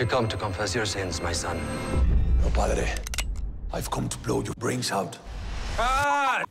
you come to confess your sins, my No, padre. I've come to blow your brains out. Ah.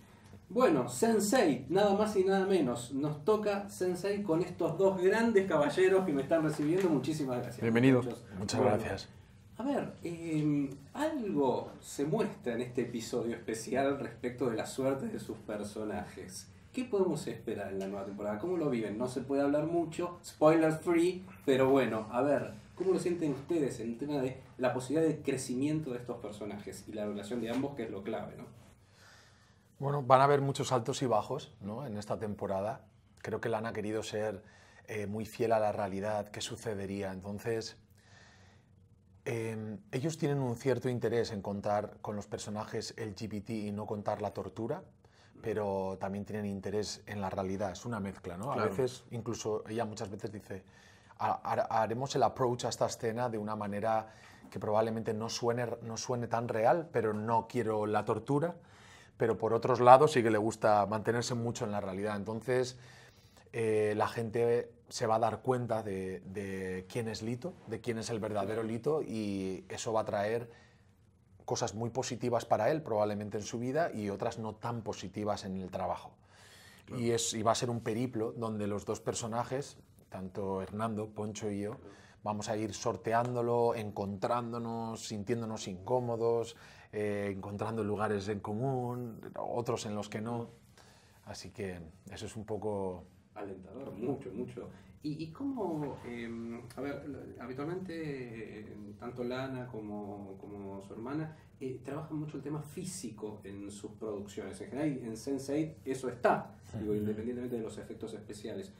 Bueno, Sensei, nada más y nada menos. Nos toca Sensei con estos dos grandes caballeros que me están recibiendo. Muchísimas gracias. Bienvenidos. Muchas gracias. A ver, em, algo se muestra en este episodio especial respecto de la suerte de sus personajes. ¿Qué podemos esperar en la nueva temporada? ¿Cómo lo viven? No se puede hablar mucho, spoiler free, pero bueno, a ver, ¿Cómo lo sienten ustedes en el tema de la posibilidad de crecimiento de estos personajes y la relación de ambos, que es lo clave? ¿no? Bueno, van a haber muchos altos y bajos ¿no? en esta temporada. Creo que Lana ha querido ser eh, muy fiel a la realidad, qué sucedería. Entonces, em, ellos tienen un cierto interés en contar con los personajes LGBT y no contar la tortura, pero también tienen interés en la realidad. Es una mezcla, ¿no? A veces, incluso ella muchas veces dice, haremos el approach a esta escena de una manera que probablemente no suene, no suene tan real, pero no quiero la tortura, pero por otros lados sí que le gusta mantenerse mucho en la realidad. Entonces eh, la gente se va a dar cuenta de, quién es Lito, de quién es el verdadero Lito y eso va a traer cosas muy positivas para él probablemente en su vida y otras no tan positivas en el trabajo. Y, es, y va a ser un periplo donde los dos personajes tanto Hernando, Poncho y yo, vamos a ir sorteándolo, encontrándonos, sintiéndonos incómodos, eh, encontrando lugares en común, otros en los que no. Así que eso es un poco... Alentador, mucho, mucho. ¿Y, cómo, em, a ver, habitualmente eh, tanto Lana como, su hermana eh, trabajan mucho el tema físico en sus producciones. En general, en Sense8 eso está, independientemente de los efectos especiales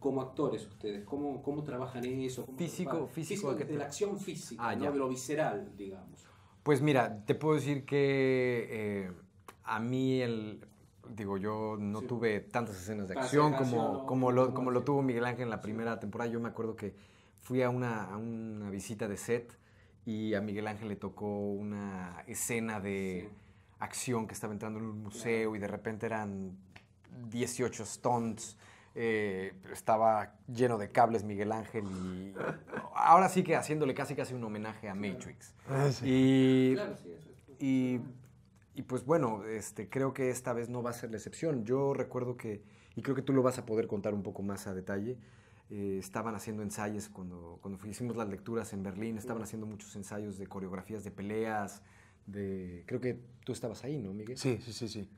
como actores ustedes? ¿Cómo, cómo trabajan eso? físico, físico, de la acción física, ah, ¿no? de lo visceral, digamos. Pues mira, te puedo decir que eh, a mí el... Digo, yo no tuve tantas escenas de acción, como, como, lo, como lo tuvo Miguel Ángel en la primera temporada. Yo me acuerdo que fui a una, a una, visita de set y a Miguel Ángel le tocó una escena de acción que estaba entrando en un museo y de repente eran 18 stunts eh, estaba lleno de cables Miguel Ángel y ahora sí que haciéndole casi casi un homenaje a Matrix. Ah, y, y, y, pues bueno, este, creo que esta vez no va a ser la excepción. Yo recuerdo que, y creo que tú lo vas a poder contar un poco más a detalle, eh, estaban haciendo ensayos cuando, cuando hicimos las lecturas en Berlín, estaban haciendo muchos ensayos de coreografías de peleas, de... Creo que tú estabas ahí, ¿no, Miguel? Sí, sí, sí, sí.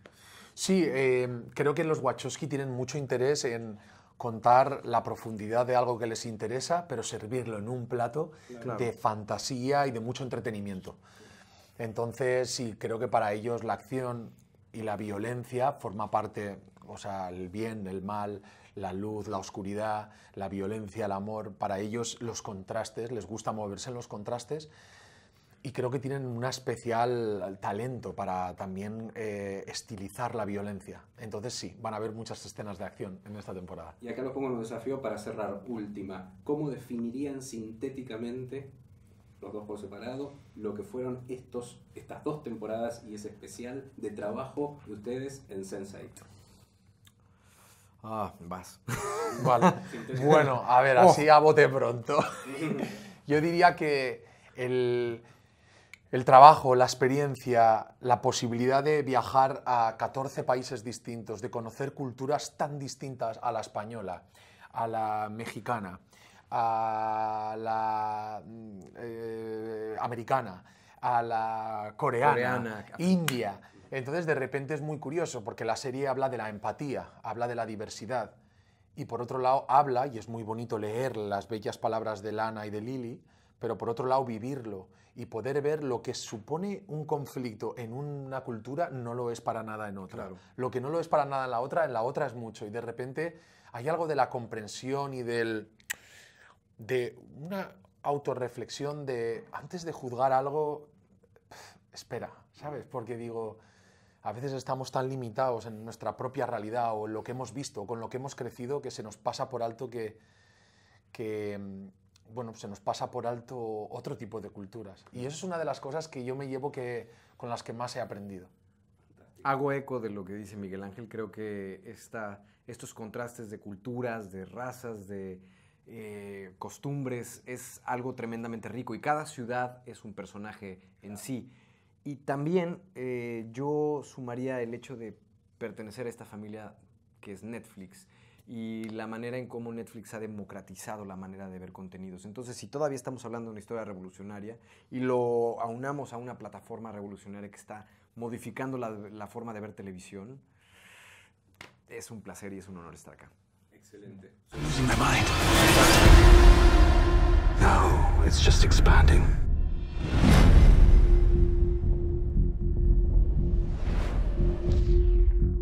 Sí, em, creo que los Wachowski tienen mucho interés en contar la profundidad de algo que les interesa, pero servirlo en un plato de fantasía y de mucho entretenimiento. Entonces, sí, creo que para ellos la acción y la violencia forma parte, o sea, el bien, el mal, la luz, la oscuridad, la violencia, el amor, para ellos los contrastes, les gusta moverse en los contrastes y creo que tienen un especial talento para también eh, estilizar la violencia. Entonces sí, van a haber muchas escenas de acción en esta temporada. Y acá les pongo un desafío para cerrar. Última, ¿cómo definirían sintéticamente, los dos por separado, lo que fueron estos, estas dos temporadas y ese especial de trabajo de ustedes en Sense8? Ah, vas. bueno, a ver, así oh. a bote pronto. Yo diría que el el trabajo, la experiencia, la posibilidad de viajar a 14 países distintos, de conocer culturas tan distintas a la española, a la mexicana, a la mm, eh, americana, a la coreana, coreana, india. Entonces de repente es muy curioso porque la serie habla de la empatía, habla de la diversidad y por otro lado habla, y es muy bonito leer las bellas palabras de Lana y de Lili, pero por otro lado vivirlo y poder ver lo que supone un conflicto en una cultura no lo es para nada en otra. Lo que no lo es para nada en la otra, en la otra es mucho. Y de repente hay algo de la comprensión y del de una autorreflexión de antes de juzgar algo, espera, ¿sabes? Porque digo, a veces estamos tan limitados en nuestra propia realidad o en lo que hemos visto, con lo que hemos crecido, que se nos pasa por alto que, que, mm, bueno, pues se nos pasa por alto otro tipo de culturas. Y eso es una de las cosas que yo me llevo que, con las que más he aprendido. Hago eco de lo que dice Miguel Ángel. Creo que esta, estos contrastes de culturas, de razas, de eh, costumbres, es algo tremendamente rico. Y cada ciudad es un personaje en sí. Y también eh, yo sumaría el hecho de pertenecer a esta familia que es Netflix y la manera en cómo Netflix ha democratizado la manera de ver contenidos. Entonces, si todavía estamos hablando de una historia revolucionaria y lo aunamos a una plataforma revolucionaria que está modificando la, forma de ver televisión, es un placer y es un honor estar acá. Excelente.